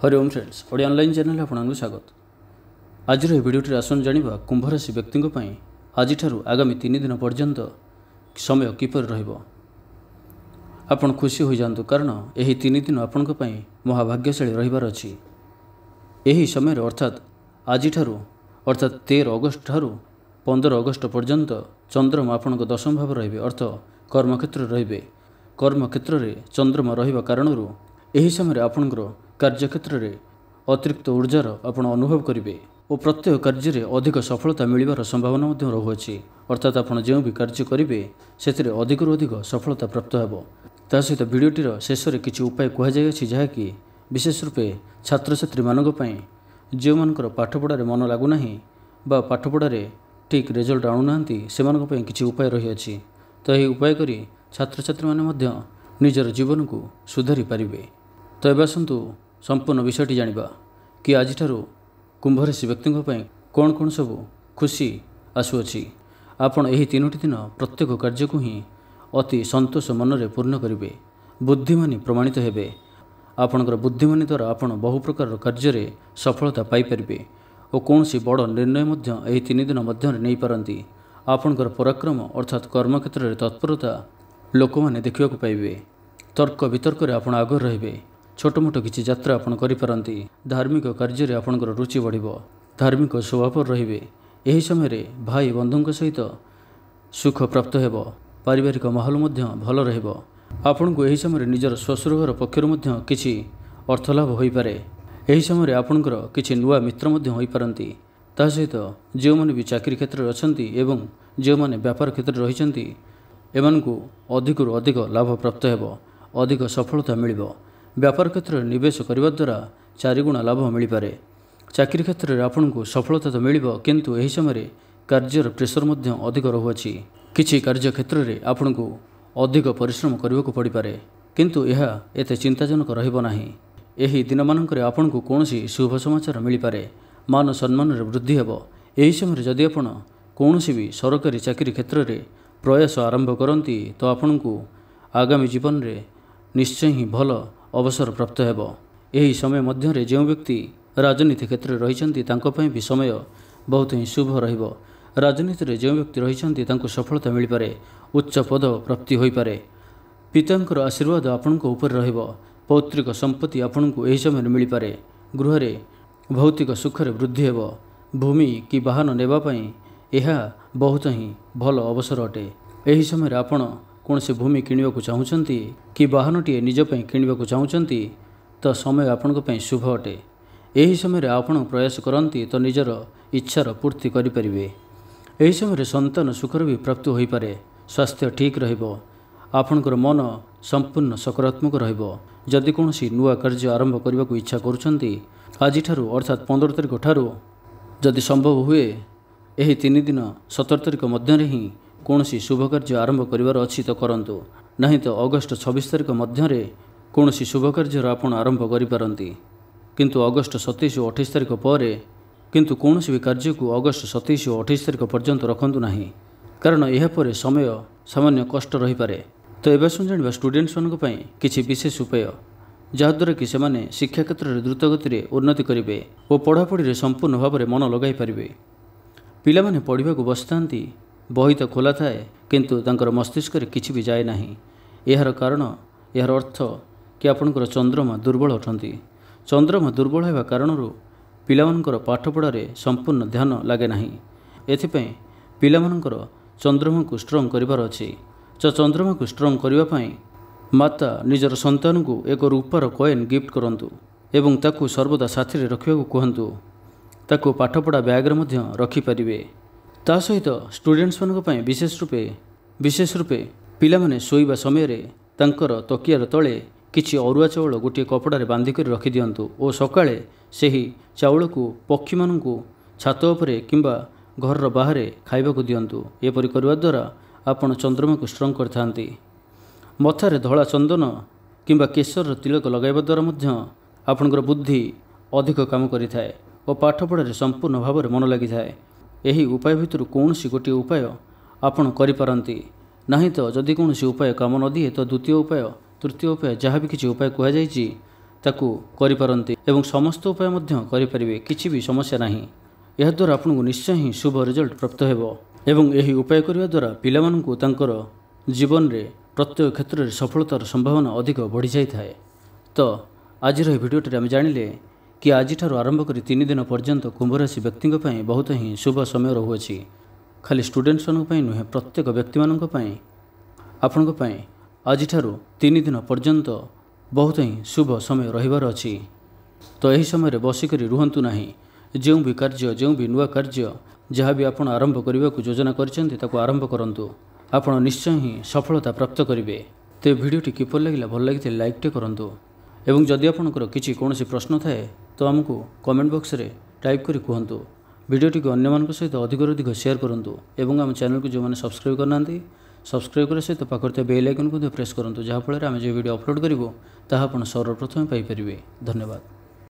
Hari Om friends Odia online channel ଆପଣଙ୍କୁ ସ୍ୱାଗତ ଆଜିର ଏହି ଭିଡ଼ିଓଟିରେ ଆସନ୍ତୁ ଜାଣିବା କୁମ୍ଭରାଶି ବ୍ୟକ୍ତିଙ୍କ ପାଇଁ ଆଜିଠାରୁ ଆଗାମୀ ତିନି ଦିନ ପର୍ଯ୍ୟନ୍ତ ସମୟ କିପରି ରହିବ ଆପଣ ଖୁସି ହୋଇଯାଆନ୍ତୁ କାରଣ ଏହି ତିନି ଦିନ ଆପଣଙ୍କ ପାଇଁ ମହାଭାଗ୍ୟଶାଳୀ ରହିବାର ଅଛି ଏହି ସମୟରେ ଅର୍ଥାତ୍ ଆଜିଠାରୁ ଅର୍ଥାତ୍ ତେର ଅଗଷ୍ଟଠାରୁ ପନ୍ଦର ଅଗଷ୍ଟ ପର୍ଯ୍ୟନ୍ତ ଚନ୍ଦ୍ରମା ଆପଣଙ୍କ ଦଶମ ଭାବ ରହିବେ ଅର୍ଥ କର୍ମକ୍ଷେତ୍ରରେ ରହିବେ କର୍ମକ୍ଷେତ୍ରରେ ଚନ୍ଦ୍ରମା ରହିବା କାରଣରୁ ଏହି ସମୟରେ ଆପଣଙ୍କର କାର୍ଯ୍ୟକ୍ଷେତ୍ରରେ ଅତିରିକ୍ତ ଉର୍ଜାର ଆପଣ ଅନୁଭବ କରିବେ ଓ ପ୍ରତ୍ୟେକ କାର୍ଯ୍ୟରେ ଅଧିକ ସଫଳତା ମିଳିବାର ସମ୍ଭାବନା ମଧ୍ୟ ରହୁଅଛି ଅର୍ଥାତ୍ ଆପଣ ଯେଉଁ ବି କାର୍ଯ୍ୟ କରିବେ ସେଥିରେ ଅଧିକରୁ ଅଧିକ ସଫଳତା ପ୍ରାପ୍ତ ହେବ ତା ସହିତ ଭିଡ଼ିଓଟିର ଶେଷରେ କିଛି ଉପାୟ କୁହାଯାଇଅଛି ଯାହାକି ବିଶେଷ ରୂପେ ଛାତ୍ରଛାତ୍ରୀମାନଙ୍କ ପାଇଁ ଯେଉଁମାନଙ୍କର ପାଠପଢ଼ାରେ ମନ ଲାଗୁନାହିଁ ବା ପାଠପଢ଼ାରେ ଠିକ୍ ରେଜଲ୍ଟ ଆଣୁନାହାନ୍ତି ସେମାନଙ୍କ ପାଇଁ କିଛି ଉପାୟ ରହିଅଛି ତ ଏହି ଉପାୟ କରି ଛାତ୍ରଛାତ୍ରୀମାନେ ମଧ୍ୟ ନିଜର ଜୀବନକୁ ସୁଧାରି ପାରିବେ ତ ଏବେ ଆସନ୍ତୁ ସମ୍ପୂର୍ଣ୍ଣ ବିଷୟଟି ଜାଣିବା କି ଆଜିଠାରୁ କୁମ୍ଭରାଶି ବ୍ୟକ୍ତିଙ୍କ ପାଇଁ କ'ଣ କ'ଣ ସବୁ ଖୁସି ଆସୁଅଛି ଆପଣ ଏହି ତିନୋଟି ଦିନ ପ୍ରତ୍ୟେକ କାର୍ଯ୍ୟକୁ ହିଁ ଅତି ସନ୍ତୋଷ ମନରେ ପୂର୍ଣ୍ଣ କରିବେ ବୁଦ୍ଧିମାନୀ ପ୍ରମାଣିତ ହେବେ ଆପଣଙ୍କର ବୁଦ୍ଧିମାନୀ ଦ୍ୱାରା ଆପଣ ବହୁ ପ୍ରକାରର କାର୍ଯ୍ୟରେ ସଫଳତା ପାଇପାରିବେ ଓ କୌଣସି ବଡ଼ ନିର୍ଣ୍ଣୟ ମଧ୍ୟ ଏହି ତିନି ଦିନ ମଧ୍ୟରେ ନେଇପାରନ୍ତି ଆପଣଙ୍କର ପରାକ୍ରମ ଅର୍ଥାତ୍ କର୍ମକ୍ଷେତ୍ରରେ ତତ୍ପରତା ଲୋକମାନେ ଦେଖିବାକୁ ପାଇବେ ତର୍କ ବିତର୍କରେ ଆପଣ ଆଗରେ ରହିବେ ଛୋଟମୋଟ କିଛି ଯାତ୍ରା ଆପଣ କରିପାରନ୍ତି ଧାର୍ମିକ କାର୍ଯ୍ୟରେ ଆପଣଙ୍କର ରୁଚି ବଢ଼ିବ ଧାର୍ମିକ ସ୍ୱଭାବର ରହିବେ ଏହି ସମୟରେ ଭାଇ ବନ୍ଧୁଙ୍କ ସହିତ ସୁଖ ପ୍ରାପ୍ତ ହେବ ପାରିବାରିକ ମାହୋଲ ମଧ୍ୟ ଭଲ ରହିବ ଆପଣଙ୍କୁ ଏହି ସମୟରେ ନିଜର ଶ୍ୱଶୁର ଘର ପକ୍ଷରୁ ମଧ୍ୟ କିଛି ଅର୍ଥଲାଭ ହୋଇପାରେ ଏହି ସମୟରେ ଆପଣଙ୍କର କିଛି ନୂଆ ମିତ୍ର ମଧ୍ୟ ହୋଇପାରନ୍ତି ତା ସହିତ ଯେଉଁମାନେ ବି ଚାକିରି କ୍ଷେତ୍ରରେ ଅଛନ୍ତି ଏବଂ ଯେଉଁମାନେ ବ୍ୟାପାର କ୍ଷେତ୍ରରେ ରହିଛନ୍ତି ଏମାନଙ୍କୁ ଅଧିକରୁ ଅଧିକ ଲାଭପ୍ରାପ୍ତ ହେବ ଅଧିକ ସଫଳତା ମିଳିବ ବ୍ୟାପାର କ୍ଷେତ୍ରରେ ନିବେଶ କରିବା ଦ୍ୱାରା ଚାରିଗୁଣା ଲାଭ ମିଳିପାରେ ଚାକିରି କ୍ଷେତ୍ରରେ ଆପଣଙ୍କୁ ସଫଳତା ତ ମିଳିବ କିନ୍ତୁ ଏହି ସମୟରେ କାର୍ଯ୍ୟର ପ୍ରେସର ମଧ୍ୟ ଅଧିକ ରହୁଅଛି କିଛି କାର୍ଯ୍ୟ କ୍ଷେତ୍ରରେ ଆପଣଙ୍କୁ ଅଧିକ ପରିଶ୍ରମ କରିବାକୁ ପଡ଼ିପାରେ କିନ୍ତୁ ଏହା ଏତେ ଚିନ୍ତାଜନକ ରହିବ ନାହିଁ ଏହି ଦିନମାନଙ୍କରେ ଆପଣଙ୍କୁ କୌଣସି ଶୁଭ ସମାଚାର ମିଳିପାରେ ମାନ ସମ୍ମାନରେ ବୃଦ୍ଧି ହେବ ଏହି ସମୟରେ ଯଦି ଆପଣ କୌଣସି ବି ସରକାରୀ ଚାକିରି କ୍ଷେତ୍ରରେ ପ୍ରୟାସ ଆରମ୍ଭ କରନ୍ତି ତ ଆପଣଙ୍କୁ ଆଗାମୀ ଜୀବନରେ ନିଶ୍ଚୟ ହିଁ ଭଲ ଅବସରପ୍ରାପ୍ତ ହେବ ଏହି ସମୟ ମଧ୍ୟରେ ଯେଉଁ ବ୍ୟକ୍ତି ରାଜନୀତି କ୍ଷେତ୍ରରେ ରହିଛନ୍ତି ତାଙ୍କ ପାଇଁ ବି ସମୟ ବହୁତ ହିଁ ଶୁଭ ରହିବ ରାଜନୀତିରେ ଯେଉଁ ବ୍ୟକ୍ତି ରହିଛନ୍ତି ତାଙ୍କୁ ସଫଳତା ମିଳିପାରେ ଉଚ୍ଚ ପଦ ପ୍ରାପ୍ତି ହୋଇପାରେ ପିତାଙ୍କର ଆଶୀର୍ବାଦ ଆପଣଙ୍କ ଉପରେ ରହିବ ପୌତ୍ରିକ ସମ୍ପତ୍ତି ଆପଣଙ୍କୁ ଏହି ସମୟରେ ମିଳିପାରେ ଗୃହରେ ଭୌତିକ ସୁଖରେ ବୃଦ୍ଧି ହେବ ଭୂମି କି ବାହନ ନେବା ପାଇଁ ଏହା ବହୁତ ହିଁ ଭଲ ଅବସର ଅଟେ ଏହି ସମୟରେ ଆପଣ କୌଣସି ଭୂମି କିଣିବାକୁ ଚାହୁଁଛନ୍ତି କି ବାହନଟିଏ ନିଜ ପାଇଁ କିଣିବାକୁ ଚାହୁଁଛନ୍ତି ତ ସମୟ ଆପଣଙ୍କ ପାଇଁ ଶୁଭ ଅଟେ ଏହି ସମୟରେ ଆପଣ ପ୍ରୟାସ କରନ୍ତି ତ ନିଜର ଇଚ୍ଛାର ପୂର୍ତ୍ତି କରିପାରିବେ ଏହି ସମୟରେ ସନ୍ତାନ ସୁଖର ବି ପ୍ରାପ୍ତ ହୋଇପାରେ ସ୍ୱାସ୍ଥ୍ୟ ଠିକ୍ ରହିବ ଆପଣଙ୍କର ମନ ସମ୍ପୂର୍ଣ୍ଣ ସକାରାତ୍ମକ ରହିବ ଯଦି କୌଣସି ନୂଆ କାର୍ଯ୍ୟ ଆରମ୍ଭ କରିବାକୁ ଇଚ୍ଛା କରୁଛନ୍ତି ଆଜିଠାରୁ ଅର୍ଥାତ୍ ପନ୍ଦର ତାରିଖ ଠାରୁ ଯଦି ସମ୍ଭବ ହୁଏ ଏହି ତିନି ଦିନ ସତର ତାରିଖ ମଧ୍ୟରେ ହିଁ କୌଣସି ଶୁଭ କାର୍ଯ୍ୟ ଆରମ୍ଭ କରିବାର ଅଛି ତ କରନ୍ତୁ ନାହିଁ ତ ଅଗଷ୍ଟ ଛବିଶ ତାରିଖ ମଧ୍ୟରେ କୌଣସି ଶୁଭ କାର୍ଯ୍ୟର ଆପଣ ଆରମ୍ଭ କରିପାରନ୍ତି କିନ୍ତୁ ଅଗଷ୍ଟ ସତେଇଶ ଓ ଅଠେଇଶ ତାରିଖ ପରେ କିନ୍ତୁ କୌଣସି ବି କାର୍ଯ୍ୟକୁ ଅଗଷ୍ଟ ସତେଇଶ ଓ ଅଠେଇଶ ତାରିଖ ପର୍ଯ୍ୟନ୍ତ ରଖନ୍ତୁ ନାହିଁ କାରଣ ଏହାପରେ ସମୟ ସାମାନ୍ୟ କଷ୍ଟ ରହିପାରେ ତ ଏବେ ଆସନ୍ତୁ ଜାଣିବା ଷ୍ଟୁଡ଼େଣ୍ଟସ୍ମାନଙ୍କ ପାଇଁ କିଛି ବିଶେଷ ଉପାୟ ଯାହାଦ୍ୱାରା କି ସେମାନେ ଶିକ୍ଷା କ୍ଷେତ୍ରରେ ଦ୍ରୁତଗତିରେ ଉନ୍ନତି କରିବେ ଓ ପଢ଼ାପଢ଼ିରେ ସମ୍ପୂର୍ଣ୍ଣ ଭାବରେ ମନ ଲଗାଇ ପାରିବେ ପିଲାମାନେ ପଢ଼ିବାକୁ ବସିଥାନ୍ତି ବହି ତ ଖୋଲା ଥାଏ କିନ୍ତୁ ତାଙ୍କର ମସ୍ତିଷ୍କରେ କିଛି ବି ଯାଏ ନାହିଁ ଏହାର କାରଣ ଏହାର ଅର୍ଥ କି ଆପଣଙ୍କର ଚନ୍ଦ୍ରମା ଦୁର୍ବଳ ଅଟନ୍ତି ଚନ୍ଦ୍ରମା ଦୁର୍ବଳ ହେବା କାରଣରୁ ପିଲାମାନଙ୍କର ପାଠପଢ଼ାରେ ସମ୍ପୂର୍ଣ୍ଣ ଧ୍ୟାନ ଲାଗେ ନାହିଁ ଏଥିପାଇଁ ପିଲାମାନଙ୍କର ଚନ୍ଦ୍ରମାକୁ ଷ୍ଟ୍ରଙ୍ଗ କରିବାର ଅଛି ତ ଚନ୍ଦ୍ରମାକୁ ଷ୍ଟ୍ରଙ୍ଗ କରିବା ପାଇଁ ମାତା ନିଜର ସନ୍ତାନକୁ ଏକ ରୂପାର କଏନ୍ ଗିଫ୍ଟ କରନ୍ତୁ ଏବଂ ତାକୁ ସର୍ବଦା ସାଥିରେ ରଖିବାକୁ କୁହନ୍ତୁ ତାକୁ ପାଠପଢ଼ା ବ୍ୟାଗ୍ରେ ମଧ୍ୟ ରଖିପାରିବେ ତା ସହିତ ଷ୍ଟୁଡେଣ୍ଟସ୍ମାନଙ୍କ ପାଇଁ ବିଶେଷ ରୂପେ ବିଶେଷ ରୂପେ ପିଲାମାନେ ଶୋଇବା ସମୟରେ ତାଙ୍କର ତକିଆର ତଳେ କିଛି ଅରୁଆ ଚାଉଳ ଗୋଟିଏ କପଡ଼ାରେ ବାନ୍ଧିକରି ରଖିଦିଅନ୍ତୁ ଓ ସକାଳେ ସେହି ଚାଉଳକୁ ପକ୍ଷୀମାନଙ୍କୁ ଛାତ ଉପରେ କିମ୍ବା ଘରର ବାହାରେ ଖାଇବାକୁ ଦିଅନ୍ତୁ ଏପରି କରିବା ଦ୍ୱାରା ଆପଣ ଚନ୍ଦ୍ରମାକୁ ଷ୍ଟ୍ରଙ୍ଗ କରିଥାନ୍ତି ମଥାରେ ଧଳା ଚନ୍ଦନ କିମ୍ବା କେଶରର ତିଳକ ଲଗାଇବା ଦ୍ୱାରା ମଧ୍ୟ ଆପଣଙ୍କର ବୁଦ୍ଧି ଅଧିକ କାମ କରିଥାଏ ଓ ପାଠପଢ଼ାରେ ସମ୍ପୂର୍ଣ୍ଣ ଭାବରେ ମନ ଲାଗିଥାଏ ଏହି ଉପାୟ ଭିତରୁ କୌଣସି ଗୋଟିଏ ଉପାୟ ଆପଣ କରିପାରନ୍ତି ନାହିଁ ତ ଯଦି କୌଣସି ଉପାୟ କାମ ନ ଦିଏ ତ ଦ୍ୱିତୀୟ ଉପାୟ ତୃତୀୟ ଉପାୟ ଯାହା ବି କିଛି ଉପାୟ କୁହାଯାଇଛି ତାକୁ କରିପାରନ୍ତି ଏବଂ ସମସ୍ତ ଉପାୟ ମଧ୍ୟ କରିପାରିବେ କିଛି ବି ସମସ୍ୟା ନାହିଁ ଏହାଦ୍ୱାରା ଆପଣଙ୍କୁ ନିଶ୍ଚୟ ହିଁ ଶୁଭ ରେଜଲ୍ଟ ପ୍ରାପ୍ତ ହେବ ଏବଂ ଏହି ଉପାୟ କରିବା ଦ୍ୱାରା ପିଲାମାନଙ୍କୁ ତାଙ୍କର ଜୀବନରେ ପ୍ରତ୍ୟେକ କ୍ଷେତ୍ରରେ ସଫଳତାର ସମ୍ଭାବନା ଅଧିକ ବଢ଼ିଯାଇଥାଏ ତ ଆଜିର ଏହି ଭିଡ଼ିଓଟିରେ ଆମେ ଜାଣିଲେ କି ଆଜିଠାରୁ ଆରମ୍ଭ କରି ତିନି ଦିନ ପର୍ଯ୍ୟନ୍ତ କୁମ୍ଭରାଶି ବ୍ୟକ୍ତିଙ୍କ ପାଇଁ ବହୁତ ହିଁ ଶୁଭ ସମୟ ରହୁଅଛି ଖାଲି ଷ୍ଟୁଡ଼େଣ୍ଟସମାନଙ୍କ ପାଇଁ ନୁହେଁ ପ୍ରତ୍ୟେକ ବ୍ୟକ୍ତିମାନଙ୍କ ପାଇଁ ଆପଣଙ୍କ ପାଇଁ ଆଜିଠାରୁ ତିନି ଦିନ ପର୍ଯ୍ୟନ୍ତ ବହୁତ ହିଁ ଶୁଭ ସମୟ ରହିବାର ଅଛି ତ ଏହି ସମୟରେ ବସିକରି ରୁହନ୍ତୁ ନାହିଁ ଯେଉଁ ବି କାର୍ଯ୍ୟ ଯେଉଁ ବି ନୂଆ କାର୍ଯ୍ୟ ଯାହା ବି ଆପଣ ଆରମ୍ଭ କରିବାକୁ ଯୋଜନା କରିଛନ୍ତି ତାକୁ ଆରମ୍ଭ କରନ୍ତୁ ଆପଣ ନିଶ୍ଚୟ ହିଁ ସଫଳତା ପ୍ରାପ୍ତ କରିବେ ତେବେ ଭିଡ଼ିଓଟି କିପରି ଲାଗିଲା ଭଲ ଲାଗିଥିଲେ ଲାଇକ୍ଟେ କରନ୍ତୁ ଏବଂ ଯଦି ଆପଣଙ୍କର କିଛି କୌଣସି ପ୍ରଶ୍ନ ଥାଏ ତ ଆମକୁ କମେଣ୍ଟ ବକ୍ସରେ ଟାଇପ୍ କରି କୁହନ୍ତୁ ଭିଡ଼ିଓଟିକୁ ଅନ୍ୟମାନଙ୍କ ସହିତ ଅଧିକରୁ ଅଧିକ ସେୟାର କରନ୍ତୁ ଏବଂ ଆମ ଚ୍ୟାନେଲକୁ ଯେଉଁମାନେ ସବସ୍କ୍ରାଇବ୍ କରିନାହାନ୍ତି ସବସ୍କ୍ରାଇବ୍ କରିବା ସହିତ ପାଖରେ ଥିବା ବେଲ୍ ଆଇକନ୍କୁ ମଧ୍ୟ ପ୍ରେସ୍ କରନ୍ତୁ ଯାହାଫଳରେ ଆମେ ଯେଉଁ ଭିଡ଼ିଓ ଅପଲୋଡ଼ କରିବୁ ତାହା ଆପଣ ସର୍ବପ୍ରଥମେ ପାଇପାରିବେ ଧନ୍ୟବାଦ